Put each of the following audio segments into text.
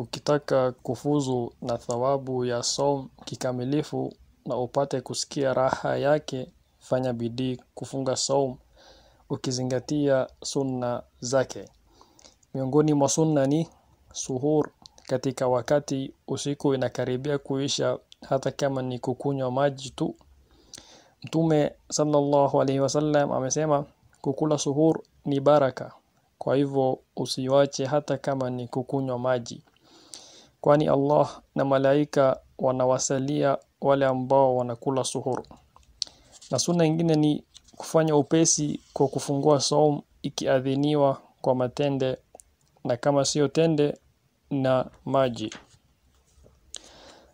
ukitaka kufuzu na thawabu ya saum kikamilifu na upate kusikia raha yake fanya bidii kufunga saum ukizingatia sunna zake miongoni mwa sunna ni suhur katika wakati usiku inakaribia kuisha hata kama ni kukunywa maji tu mtume sallallahu alaihi wasallam amesema kukula suhur ni baraka kwa hivyo usiwache hata kama ni kukunywa maji kwani Allah na malaika wanawasalia wale ambao wanakula suhuru. Na sunna nyingine ni kufanya upesi kwa kufungua saum ikiadhiniwa kwa matende na kama sio tende na maji.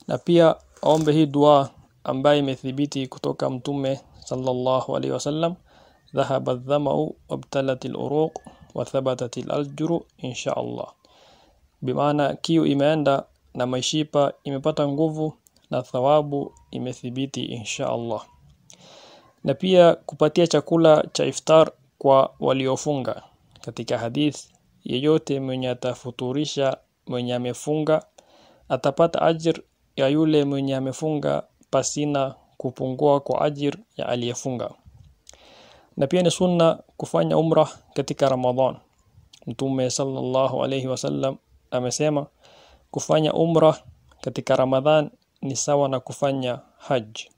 Na pia aombe hii dua ambayo imethibiti kutoka Mtume sallallahu alaihi wasallam dhahaba dhamau wabtalatil uruq wathabatat aljuru insha Allah bimaana kiu imeenda na mishipa imepata nguvu na thawabu imethibiti insha Allah na pia kupatia chakula cha iftar kwa waliofunga katika hadith yeyote mwenye atafuturisha mwenye amefunga atapata ajir ya yule mwenye amefunga pasina kupungua kwa ajir ya aliyefunga na pia ni sunna kufanya umrah katika Ramadhan Mtume sallallahu alayhi wasallam amesema kufanya umra katika Ramadhan ni sawa na kufanya haji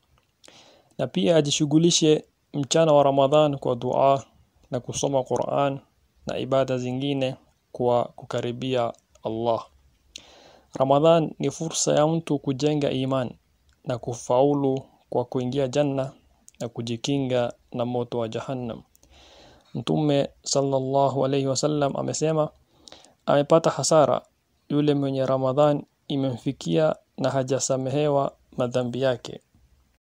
na pia ajishughulishe mchana wa Ramadhan kwa dua na kusoma Qur'an na ibada zingine kwa kukaribia Allah. Ramadhan ni fursa ya mtu kujenga iman na kufaulu kwa kuingia janna na kujikinga na moto wa Jahannam. Mtume sallallahu alayhi wasallam amesema amepata hasara yule mwenye Ramadhan imemfikia na hajasamehewa madhambi yake.